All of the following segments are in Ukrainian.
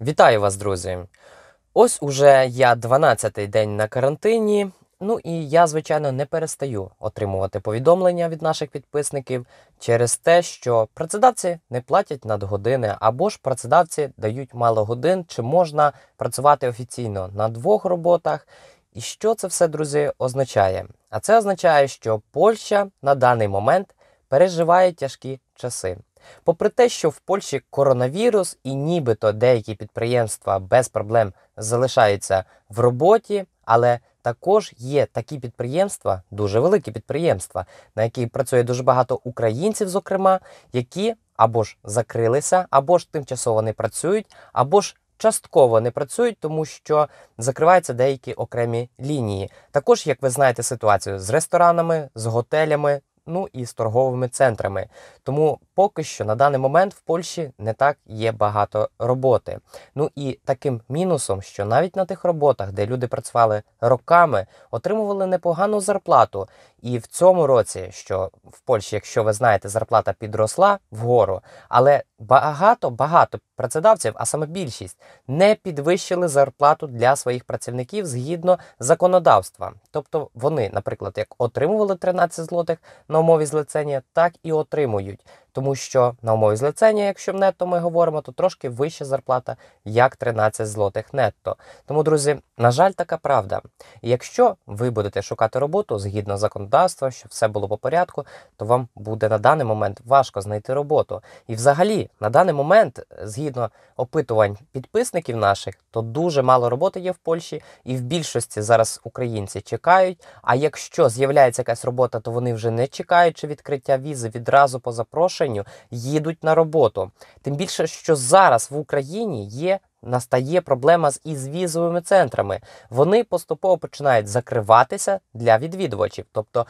Вітаю вас, друзі! Ось уже я 12-й день на карантині. Ну і я, звичайно, не перестаю отримувати повідомлення від наших підписників через те, що працедавці не платять надгодини, або ж працедавці дають мало годин, чи можна працювати офіційно на двох роботах. І що це все, друзі, означає? А це означає, що Польща на даний момент переживає тяжкі часи. Попри те, що в Польщі коронавірус і нібито деякі підприємства без проблем залишаються в роботі, але також є такі підприємства, дуже великі підприємства, на яких працює дуже багато українців, зокрема, які або ж закрилися, або ж тимчасово не працюють, або ж Частково не працюють, тому що закриваються деякі окремі лінії. Також, як ви знаєте, ситуацію з ресторанами, з готелями, ну і з торговими центрами. Тому поки що на даний момент в Польщі не так є багато роботи. Ну і таким мінусом, що навіть на тих роботах, де люди працювали роками, отримували непогану зарплату. І в цьому році, що в Польщі, якщо ви знаєте, зарплата підросла вгору, але багато багато працедавців, а саме більшість, не підвищили зарплату для своїх працівників згідно законодавства. Тобто вони, наприклад, як отримували 13 злотих на умові злицення, так і отримують тому що на умові злицення, якщо в нетто ми говоримо, то трошки вища зарплата, як 13 злотих нетто. Тому, друзі, на жаль, така правда. якщо ви будете шукати роботу згідно законодавства, щоб все було по порядку, то вам буде на даний момент важко знайти роботу. І, взагалі, на даний момент, згідно опитувань підписників наших, то дуже мало роботи є в Польщі, і в більшості зараз українці чекають. А якщо з'являється якась робота, то вони вже не чекають чи відкриття візи відразу по запрошенню зрошенню їдуть на роботу. Тим більше, що зараз в Україні є. Настає проблема з візовими центрами. Вони поступово починають закриватися для відвідувачів, тобто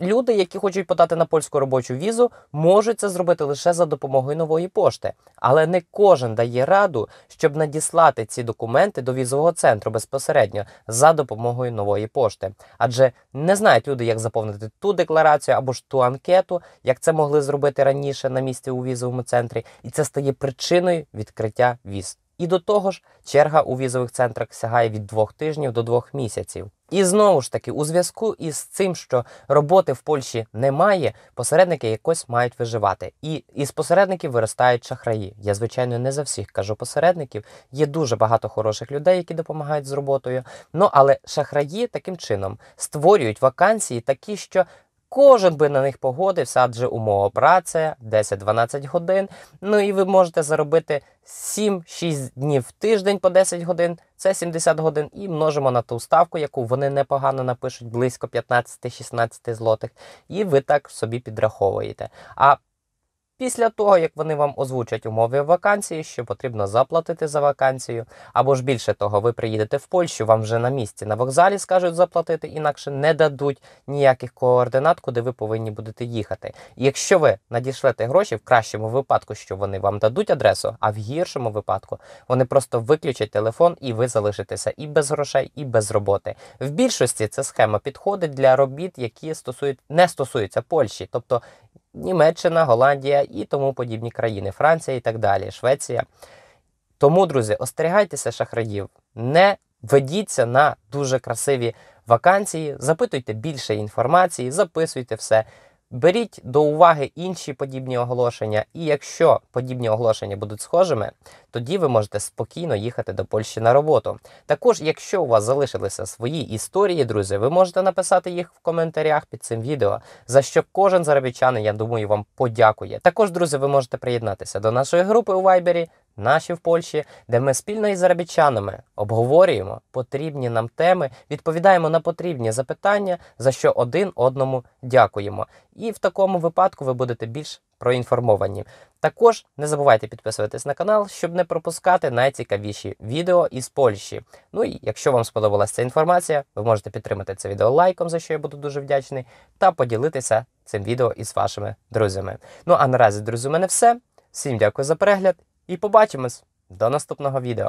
Люди, які хочуть подати на польську робочу візу, можуть це зробити лише за допомогою нової пошти, але не кожен дає раду, щоб надіслати ці документи до візового центру безпосередньо за допомогою нової пошти, адже не знають люди, як заповнити ту декларацію або ж ту анкету, як це могли зробити раніше на місці у візовому центрі, і це стає причиною відкриття віз. І до того ж, черга у візових центрах сягає від двох тижнів до двох місяців. І знову ж таки, у зв'язку із цим, що роботи в Польщі немає, посередники якось мають виживати. І із посередників виростають шахраї. Я, звичайно, не за всіх кажу посередників. Є дуже багато хороших людей, які допомагають з роботою. Ну але шахраї таким чином створюють вакансії такі, що Кожен би на них погодився, адже умова праця 10-12 годин. Ну і ви можете заробити 7-6 днів в тиждень по 10 годин, це 70 годин, і множимо на ту ставку, яку вони непогано напишуть близько 15-16 злотих. І ви так собі підраховуєте. А Після того, як вони вам озвучать умови вакансії, що потрібно заплатити за вакансію, або ж більше того, ви приїдете в Польщу, вам вже на місці на вокзалі скажуть заплатити, інакше не дадуть ніяких координат, куди ви повинні будете їхати. І якщо ви надішлете гроші в кращому випадку, що вони вам дадуть адресу, а в гіршому випадку вони просто виключать телефон і ви залишитеся і без грошей, і без роботи. В більшості ця схема підходить для робіт, які стосують не стосуються Польщі, тобто Німеччина, Голландія і тому подібні країни, Франція і так далі, Швеція. Тому, друзі, остерігайтеся шахраїв, не ведіться на дуже красиві вакансії, запитуйте більше інформації, записуйте все. Беріть до уваги інші подібні оголошення, і якщо подібні оголошення будуть схожими, тоді ви можете спокійно їхати до Польщі на роботу. Також, якщо у вас залишилися свої історії, друзі, ви можете написати їх в коментарях під цим відео, за що кожен заробітчанин, я думаю, вам подякує. Також, друзі, ви можете приєднатися до нашої групи у Вайбері наші в Польщі, де ми спільно із заробітчанами обговорюємо потрібні нам теми, відповідаємо на потрібні запитання, за що один одному дякуємо. І в такому випадку ви будете більш проінформовані. Також не забувайте підписуватись на канал, щоб не пропускати найцікавіші відео із Польщі. Ну і якщо вам сподобалася ця інформація, ви можете підтримати це відео лайком, за що я буду дуже вдячний, та поділитися цим відео із вашими друзями. Ну а наразі, друзі, у мене все. Всім дякую за перегляд і побачимось до наступного відео.